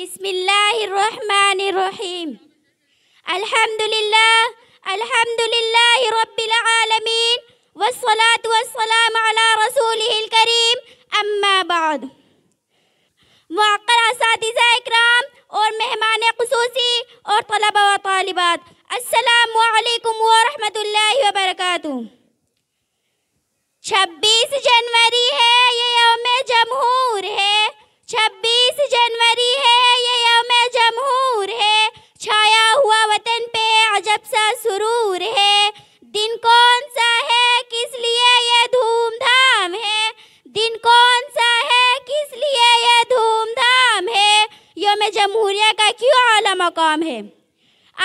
بسم الله الرحمن الرحيم الحمد لله الحمد لله رب العالمين والصلاة والسلام على رسوله الكريم أما بعد معقل اساتذہ اکرام اور مہمان خصوصی اور وطالبات السلام عليكم ورحمة الله وبركاته 26 جنوري هي يوم جمهور هي 26 جنوري आला मकाम है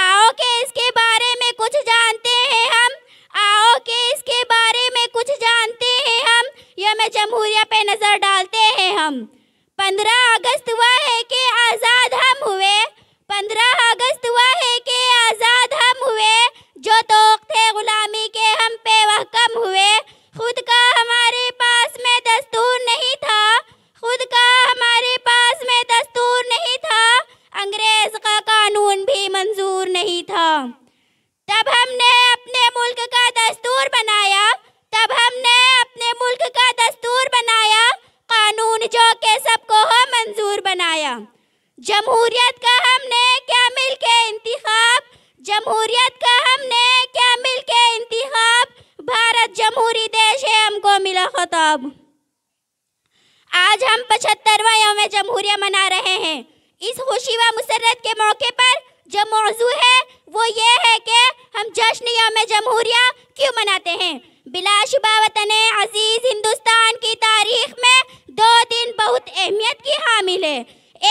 आओ के इसके बारे में कुछ जानते हैं हम आओ के इसके बारे में कुछ जानते हैं हम में जमहूरिया पे नज़र डालते हैं हम पंद्रह अगस्त हुआ है कि आज़ाद हम हुए पंद्रह अगस्त हुआ है तब हमने अपने मुल्क का दस्तूर बनाया तब हमने अपने मुल्क का दस्तूर बनाया कानून जो के सबको हो मंजूर बनाया जमहूरियत का हमने क्या मिल के इंतब जमहूरियत का हमने क्या मिल के इंतब भारत जमहूरी देश है हमको मिला खताब आज हम पचहत्तरवा योम जमहूरिया मना रहे हैं इस खुशी व मुसरत के मौके पर जो मौजू है वो ये है कि हम जश्न योम जमहूरिया क्यों मनाते हैं बिलाशुबा वतन अजीज़ हिंदुस्तान की तारीख में दो दिन बहुत अहमियत की हामिल है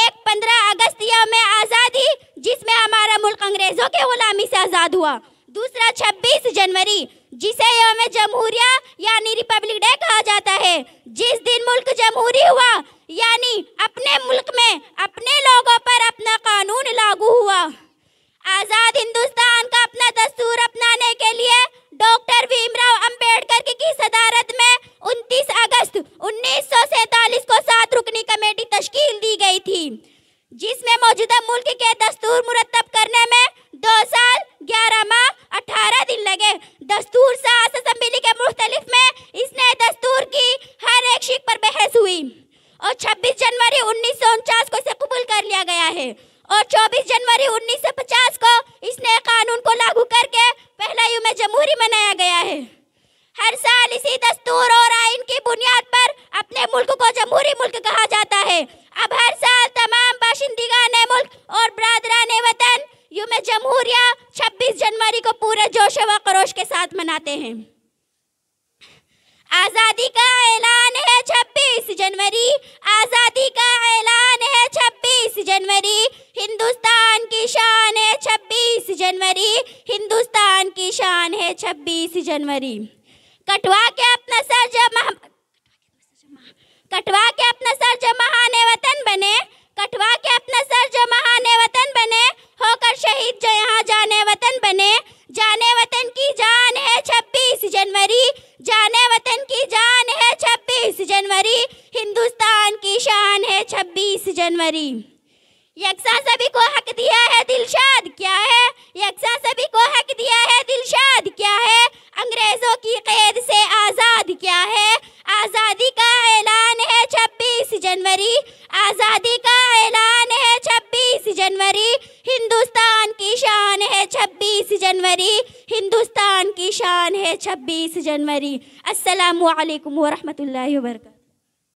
एक पंद्रह अगस्त योम आज़ादी जिसमें हमारा मुल्क अंग्रेज़ों के ग़ुलामी से आज़ाद हुआ दूसरा छब्बीस जनवरी जिसे योम जमहूरिया यानी रिपब्लिक डे कहा जाता है जिस दिन मुल्क जमहूरी हुआ यानी अपने मुल्क में अपने लोग थी जिसमें मौजूदा मुल्क के दस्तूर मुरतब करने में दो साल ग्यारह माह अठारह दिन लगे दस्तूर सास के मुख्तलिफ में नए दस्तूर की हर एक शिक पर बहस हुई और 26 जनवरी उन्नीस को इसे कबूल कर लिया गया है और 24 जनवरी 1950 को इस नए कानून को लागू करके पहला युम जमहूरी मनाया गया है हर साल इसी दस्तूर और आइन की बुनियाद पर अपने मुल्क को जमहूरी मुल्क कहा जाता है अब हर साल तमाम ने मुल्क और बरदरान वतन यूम जमहूरिया छब्बीस जनवरी को पूरे जोश व खरोश के साथ मनाते हैं आज़ादी का ऐलान है छब्बीस जनवरी आज़ादी का ऐलान है छब्बीस जनवरी हिंदुस्तान की शान है छब्बीस जनवरी हिंदुस्तान की शान है छब्बीस जनवरी कटवा के अपना सर जब कटवा के अपना सर जब जमहाने वतन बने कटवा के अपना सर जमहाने वतन बने होकर शहीद जो यहाँ जाने वतन बने जाने वतन की जान है छब्बीस जनवरी जाने वतन की जान है छब्बीस जनवरी हिंदुस्तान की शान है छब्बीस जनवरी यकसा सभी को हक दिया है दिलशाद क्या है जनवरी आज़ादी का ऐलान है छब्बीस जनवरी हिंदुस्तान की शान है छब्बीस जनवरी हिंदुस्तान की शान है छब्बीस जनवरी अस्सलाम वालेकुम वरहमतुल्लाहि वबरकatuह